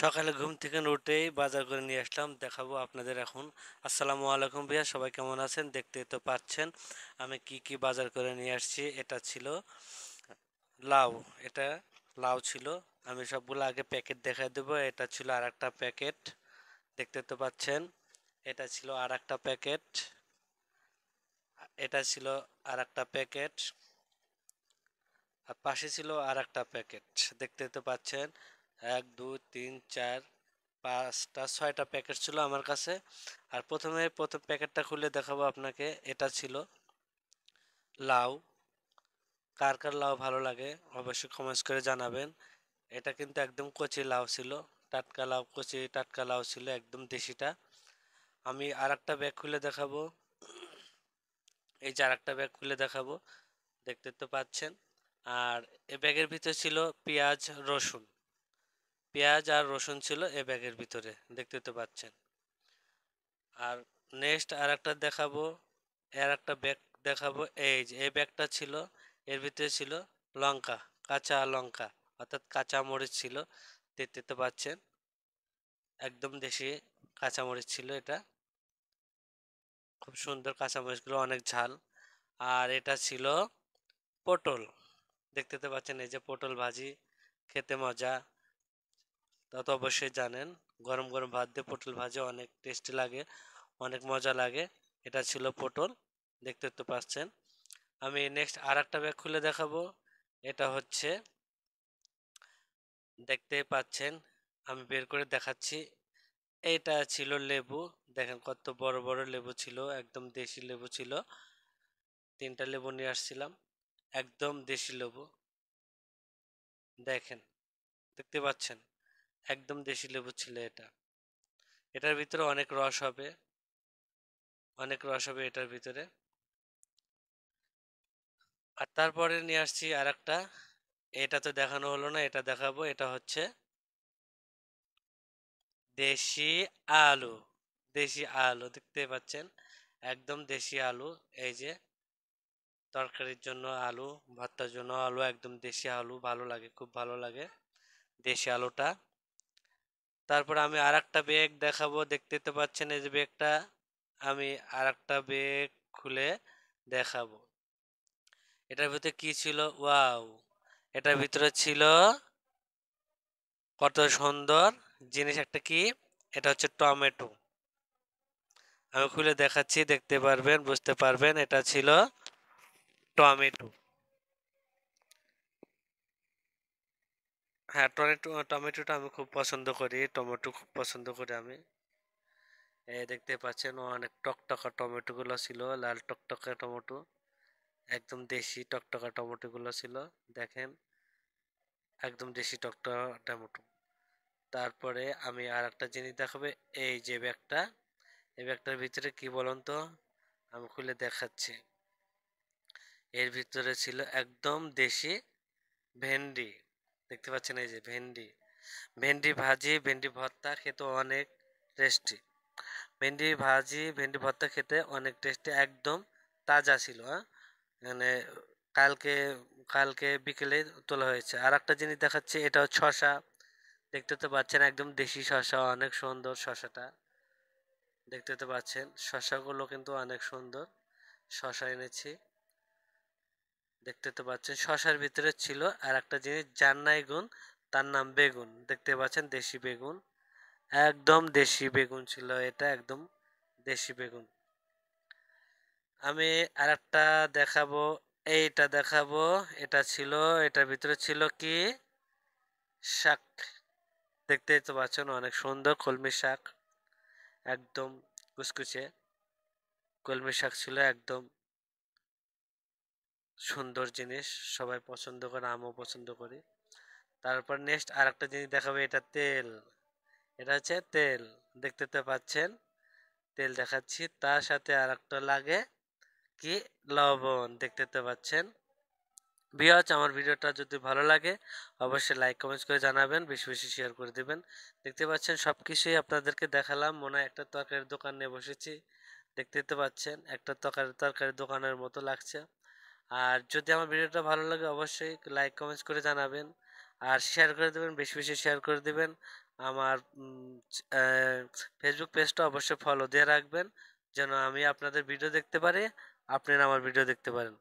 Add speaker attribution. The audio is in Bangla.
Speaker 1: সকালে ঘুম থেকে উঠে বাজার করে নিয়ে আসলাম দেখাবো আপনাদের এখন আসসালামু আলাইকুম ভাইয়া সবাই কেমন আছেন দেখতে তো পাচ্ছেন আমি কি কি বাজার করে নিয়ে আসছি এটা ছিল লাউ এটা লাউ ছিল আমি সবগুলো আগে প্যাকেট দেখা দেবো এটা ছিল আর একটা প্যাকেট দেখতে তো পাচ্ছেন এটা ছিল আর একটা প্যাকেট এটা ছিল আর একটা প্যাকেট আর পাশে ছিল আর একটা প্যাকেট দেখতে তো পাচ্ছেন এক দুই তিন চার পাঁচটা ছয়টা প্যাকেট ছিল আমার কাছে আর প্রথমে প্রথম প্যাকেটটা খুলে দেখাবো আপনাকে এটা ছিল লাউ কার কার লাউ ভালো লাগে অবশ্যই কমেন্টস করে জানাবেন এটা কিন্তু একদম কচি লাউ ছিল টাটকা লাউ কচি টাটকা লাউ ছিল একদম দেশিটা আমি আর একটা ব্যাগ খুলে দেখাবো এই যে আর একটা ব্যাগ খুলে দেখাবো দেখতে তো পাচ্ছেন আর এ ব্যাগের ভিতরে ছিল পেঁয়াজ রসুন পেঁয়াজ আর রসুন ছিল এ ব্যাগের ভিতরে দেখতে তো পাচ্ছেন আর নেক্সট আর একটা দেখাবো এর একটা ব্যাগ দেখাবো এই যে এই ব্যাগটা ছিল এর ভিতরে ছিল লঙ্কা কাঁচা লঙ্কা অর্থাৎ কাঁচা মরিচ ছিল দেখতে তো পাচ্ছেন একদম দেশি কাঁচামরিচ ছিল এটা খুব সুন্দর কাঁচামরিচগুলো অনেক ঝাল আর এটা ছিল পটল দেখতে তো পাচ্ছেন এই যে পটল ভাজি খেতে মজা তা তো অবশ্যই জানেন গরম গরম ভাত দিয়ে পটল ভাজে অনেক টেস্টি লাগে অনেক মজা লাগে এটা ছিল পটল দেখতে তো পাচ্ছেন আমি নেক্সট আর একটা ব্যাগ খুলে দেখাবো এটা হচ্ছে দেখতে পাচ্ছেন আমি বের করে দেখাচ্ছি এটা ছিল লেবু দেখেন কত বড় বড় লেবু ছিল একদম দেশি লেবু ছিল তিনটা লেবু নিয়ে আসছিলাম একদম দেশি লেবু দেখেন দেখতে পাচ্ছেন একদম দেশি লেবু ছিল এটা এটার ভিতরে অনেক রস হবে অনেক রস হবে এটার ভিতরে আর তারপরে নিয়ে আসছি আর একটা এটা তো দেখানো হলো না এটা দেখাবো এটা হচ্ছে দেশি আলু দেশি আলু দেখতে পাচ্ছেন একদম দেশি আলু এই যে তরকারির জন্য আলু ভর্তার জন্য আলু একদম দেশি আলু ভালো লাগে খুব ভালো লাগে দেশি আলুটা তারপর আমি আর একটা বেগ দেখাবো দেখতে তো পাচ্ছেন এই যে বেগটা আমি আর একটা বেগ খুলে দেখাবো এটার ভিতরে কি ছিল ওয়াও এটার ভিতরে ছিল কত সুন্দর জিনিস একটা কি এটা হচ্ছে টমেটো আমি খুলে দেখাচ্ছি দেখতে পারবেন বুঝতে পারবেন এটা ছিল টমেটো হ্যাঁ টমেটো টমেটোটা আমি খুব পছন্দ করি টমেটো খুব পছন্দ করি আমি এই দেখতে পাচ্ছেন অনেক টকটকা টমেটোগুলো ছিল লাল টকটকা টমেটো একদম দেশি টকটকা টমেটোগুলো ছিল দেখেন একদম দেশি টকটকা টমেটো তারপরে আমি আর একটা জিনিস দেখাবে এই যে ব্যাগটা এই ব্যাগটার ভিতরে কি বলুন তো আমি খুলে দেখাচ্ছি এর ভিতরে ছিল একদম দেশি ভেন্ডি দেখতে পাচ্ছেন এই যে ভেন্ডি ভেন্ডি ভাজি ভেন্ডি ভর্তা খেতে অনেক টেস্টি ভেন্ডি ভাজি ভেন্ডি ভর্তা খেতে অনেক টেস্টি একদম তাজা ছিল হ্যাঁ মানে কালকে কালকে বিকেলে তোলা হয়েছে আর একটা জিনিস দেখাচ্ছে এটা শশা দেখতে তো পাচ্ছেন একদম দেশি শশা অনেক সুন্দর শশাটা দেখতে তো পাচ্ছেন শশাগুলো কিন্তু অনেক সুন্দর শশা এনেছি দেখতে তো পাচ্ছেন শশার ভিতরে ছিল আর একটা জিনিস যার গুণ তার নাম বেগুন দেখতে পাচ্ছেন দেশি বেগুন একদম দেশি বেগুন ছিল এটা একদম দেশি বেগুন আমি আর একটা দেখাবো এইটা দেখাবো এটা ছিল এটার ভিতরে ছিল কি শাক দেখতে তো পাচ্ছেন অনেক সুন্দর কলমি শাক একদম কুচকুচে কলমি শাক ছিল একদম সুন্দর জিনিস সবাই পছন্দ করে আমিও পছন্দ করি তারপর নেক্সট আর একটা জিনিস দেখাবে এটা তেল এটা হচ্ছে তেল দেখতে তো পাচ্ছেন তেল দেখাচ্ছি তার সাথে আর একটা লাগে কি লবণ দেখতে তো পাচ্ছেন বিয়াজ আমার ভিডিওটা যদি ভালো লাগে অবশ্যই লাইক কমেন্টস করে জানাবেন বেশি বেশি শেয়ার করে দেবেন দেখতে পাচ্ছেন সব কিছুই আপনাদেরকে দেখালাম মনে হয় একটা তরকারির দোকান নিয়ে বসেছি দেখতে তো পাচ্ছেন একটা তরকারি তরকারির দোকানের মতো লাগছে আর যদি আমার ভিডিওটা ভালো লাগে অবশ্যই লাইক কমেন্টস করে জানাবেন আর শেয়ার করে দেবেন বেশি বেশি শেয়ার করে দেবেন আমার ফেসবুক পেজটা অবশ্যই ফলো দিয়ে রাখবেন যেন আমি আপনাদের ভিডিও দেখতে পারি আপনারা আমার ভিডিও দেখতে পারেন